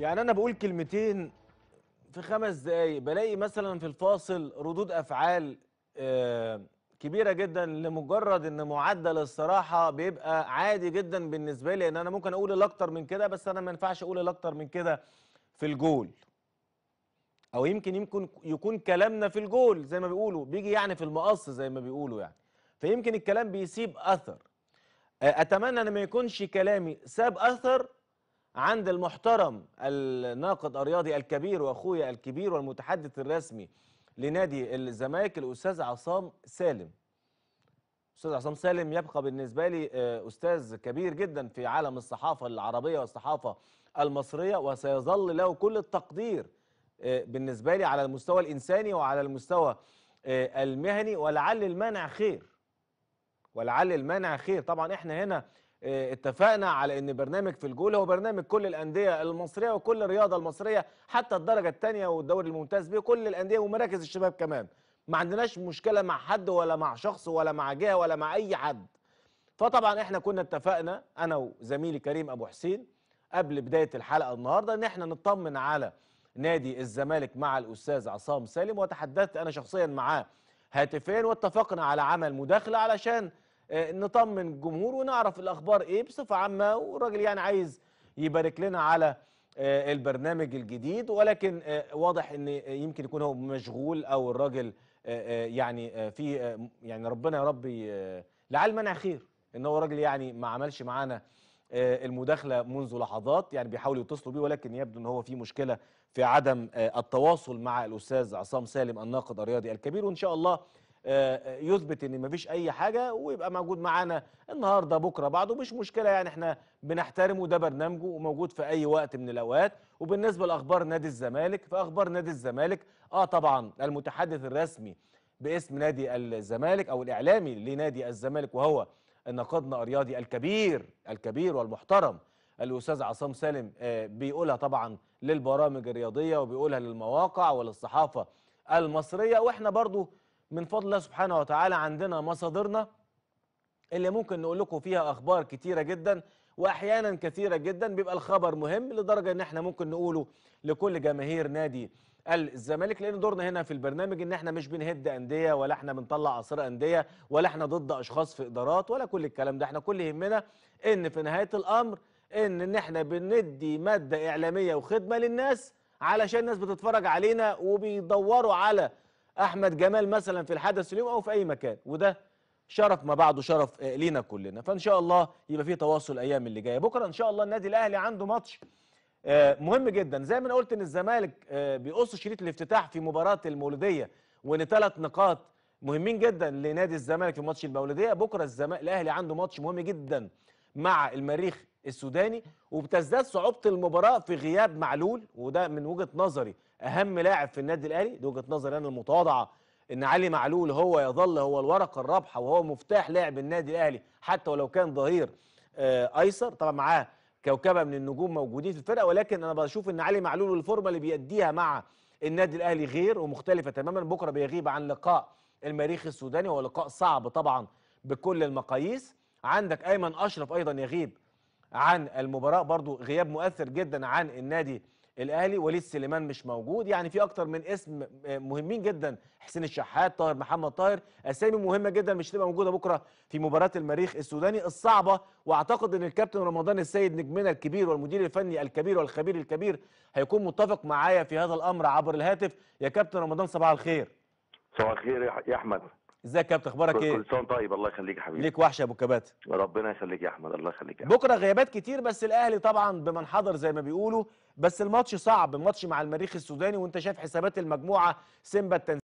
يعني انا بقول كلمتين في خمس دقايق بلاقي مثلا في الفاصل ردود افعال آه، كبيره جدا لمجرد ان معدل الصراحه بيبقى عادي جدا بالنسبه لي ان انا ممكن اقول الاكتر من كده بس انا ما ينفعش اقول الاكتر من كده في الجول او يمكن يمكن يكون كلامنا في الجول زي ما بيقولوا بيجي يعني في المقص زي ما بيقولوا يعني فيمكن الكلام بيسيب اثر اتمنى ان ما يكونش كلامي ساب اثر عند المحترم الناقد الرياضي الكبير واخويا الكبير والمتحدث الرسمي لنادي الزمالك الاستاذ عصام سالم استاذ عصام سالم يبقى بالنسبه لي آه، استاذ كبير جدا في عالم الصحافه العربيه والصحافه المصريه وسيظل له كل التقدير آه، بالنسبه لي على المستوى الانساني وعلى المستوى آه، المهني ولعل المانع خير ولعل المانع خير طبعا احنا هنا آه، اتفقنا على ان برنامج في الجول هو برنامج كل الانديه المصريه وكل الرياضه المصريه حتى الدرجه الثانيه والدوري الممتاز بيه كل الانديه ومراكز الشباب كمان ما عندناش مشكله مع حد ولا مع شخص ولا مع جهه ولا مع اي حد فطبعا احنا كنا اتفقنا انا وزميلي كريم ابو حسين قبل بدايه الحلقه النهارده ان احنا نطمن على نادي الزمالك مع الاستاذ عصام سالم وتحدثت انا شخصيا معاه هاتفين واتفقنا على عمل مداخله علشان آه، نطمن الجمهور ونعرف الاخبار ايه بصفه عامه والراجل يعني عايز يبارك لنا على آه، البرنامج الجديد ولكن آه، واضح ان يمكن يكون هو مشغول او الراجل يعني في يعني ربنا يا رب لعل منع خير ان هو راجل يعني ما عملش معانا المداخله منذ لحظات يعني بيحاولوا يتصلوا بيه ولكن يبدو ان هو في مشكله في عدم التواصل مع الاستاذ عصام سالم الناقد الرياضي الكبير وان شاء الله آه، آه، يثبت ان مفيش اي حاجه ويبقى موجود معانا النهارده بكره بعده مش مشكله يعني احنا بنحترمه ده برنامجه وموجود في اي وقت من الاوقات وبالنسبه لاخبار نادي الزمالك فاخبار نادي الزمالك اه طبعا المتحدث الرسمي باسم نادي الزمالك او الاعلامي لنادي الزمالك وهو النقادنا الرياضي الكبير الكبير والمحترم الاستاذ عصام سالم آه، بيقولها طبعا للبرامج الرياضيه وبيقولها للمواقع وللصحافه المصريه واحنا برضو من فضل الله سبحانه وتعالى عندنا مصادرنا اللي ممكن نقول لكم فيها اخبار كتيره جدا واحيانا كثيره جدا بيبقى الخبر مهم لدرجه ان احنا ممكن نقوله لكل جماهير نادي الزمالك لان دورنا هنا في البرنامج ان احنا مش بنهد انديه ولا احنا بنطلع عصير انديه ولا احنا ضد اشخاص في ادارات ولا كل الكلام ده احنا كل يهمنا ان في نهايه الامر ان ان احنا بندي ماده اعلاميه وخدمه للناس علشان الناس بتتفرج علينا وبيدوروا على احمد جمال مثلا في الحدث اليوم او في اي مكان وده شرف ما بعده شرف آه، لينا كلنا فان شاء الله يبقى في تواصل الايام اللي جايه بكره ان شاء الله النادي الاهلي عنده ماتش آه، مهم جدا زي ما انا قلت ان الزمالك آه، بيقص شريط الافتتاح في مباراه المولوديه وان ثلاث نقاط مهمين جدا لنادي الزمالك في ماتش المولوديه بكره الزمالك الاهلي عنده ماتش مهم جدا مع المريخ السوداني وبتزداد صعوبه المباراه في غياب معلول وده من وجهه نظري اهم لاعب في النادي الاهلي دي وجهه نظري انا المتواضعه ان علي معلول هو يظل هو الورقه الرابحه وهو مفتاح لاعب النادي الاهلي حتى ولو كان ظهير آه، ايسر طبعا معاه كوكبه من النجوم موجودين في الفرقه ولكن انا بشوف ان علي معلول الفورمه اللي بيأديها مع النادي الاهلي غير ومختلفه تماما بكره بيغيب عن لقاء المريخ السوداني هو لقاء صعب طبعا بكل المقاييس عندك ايمن اشرف ايضا يغيب عن المباراة برضو غياب مؤثر جدا عن النادي الاهلي وليد سليمان مش موجود يعني في اكتر من اسم مهمين جدا حسين الشحات طاهر محمد طاهر اسامي مهمه جدا مش هتبقى موجوده بكره في مباراه المريخ السوداني الصعبه واعتقد ان الكابتن رمضان السيد نجمنا الكبير والمدير الفني الكبير والخبير الكبير هيكون متفق معايا في هذا الامر عبر الهاتف يا كابتن رمضان صباح الخير صباح الخير يا احمد ازيك يا كابتن اخبارك ايه كل سنه طيب الله يخليك يا حبيبي ليك وحشه يا ابو كبات ربنا يخليك يا احمد الله يخليك يا بكره غيابات كتير بس الاهلي طبعا بمن حضر زي ما بيقولوا بس الماتش صعب ماتش مع المريخ السوداني وانت شايف حسابات المجموعه سيمبا التنسيق